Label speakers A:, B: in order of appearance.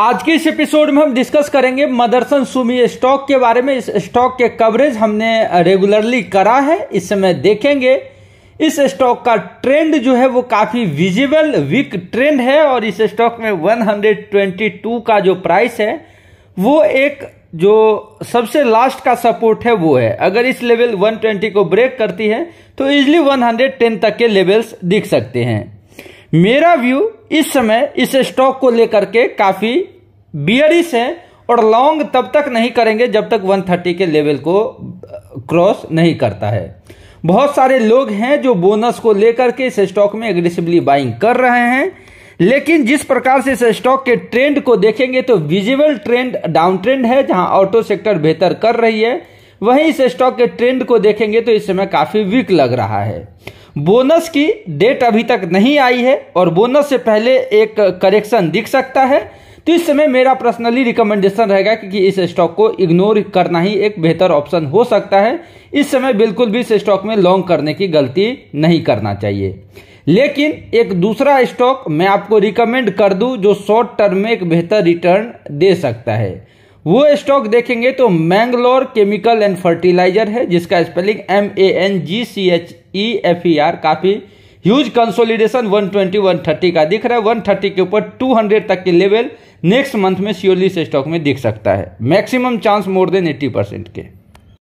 A: आज के इस एपिसोड में हम डिस्कस करेंगे मदरसन सुमी स्टॉक के बारे में इस स्टॉक के कवरेज हमने रेगुलरली करा है इस समय देखेंगे इस स्टॉक का ट्रेंड जो है वो काफ़ी विजिबल वीक ट्रेंड है और इस स्टॉक में 122 का जो प्राइस है वो एक जो सबसे लास्ट का सपोर्ट है वो है अगर इस लेवल 120 को ब्रेक करती है तो इजली 110 तक के लेवल्स दिख सकते हैं मेरा व्यू इस समय इस स्टॉक को लेकर के काफ़ी बियरिस है और लॉन्ग तब तक नहीं करेंगे जब तक 130 के लेवल को क्रॉस नहीं करता है बहुत सारे लोग हैं जो बोनस को लेकर के इस स्टॉक में एग्रेसिवली बाइंग कर रहे हैं लेकिन जिस प्रकार से इस स्टॉक के ट्रेंड को देखेंगे तो विजिबल ट्रेंड डाउन ट्रेंड है जहां ऑटो सेक्टर बेहतर कर रही है वहीं इस स्टॉक के ट्रेंड को देखेंगे तो इस समय काफी वीक लग रहा है बोनस की डेट अभी तक नहीं आई है और बोनस से पहले एक करेक्शन दिख सकता है तो इस समय मेरा पर्सनली रिकमेंडेशन रहेगा कि इस स्टॉक को इग्नोर करना ही एक बेहतर ऑप्शन हो सकता है इस समय बिल्कुल भी इस स्टॉक में लॉन्ग करने की गलती नहीं करना चाहिए लेकिन एक दूसरा स्टॉक मैं आपको रिकमेंड कर दूं जो शॉर्ट टर्म में एक बेहतर रिटर्न दे सकता है वो स्टॉक देखेंगे तो मैंगलोर केमिकल एंड फर्टिलाइजर है जिसका spelling M A N G C H E F E R काफ़ी ह्यूज कंसोलिडेशन 120 130 का दिख रहा है 130 के ऊपर 200 तक के लेवल नेक्स्ट मंथ में सियोलिस स्टॉक में दिख सकता है maximum chance more than 80 percent के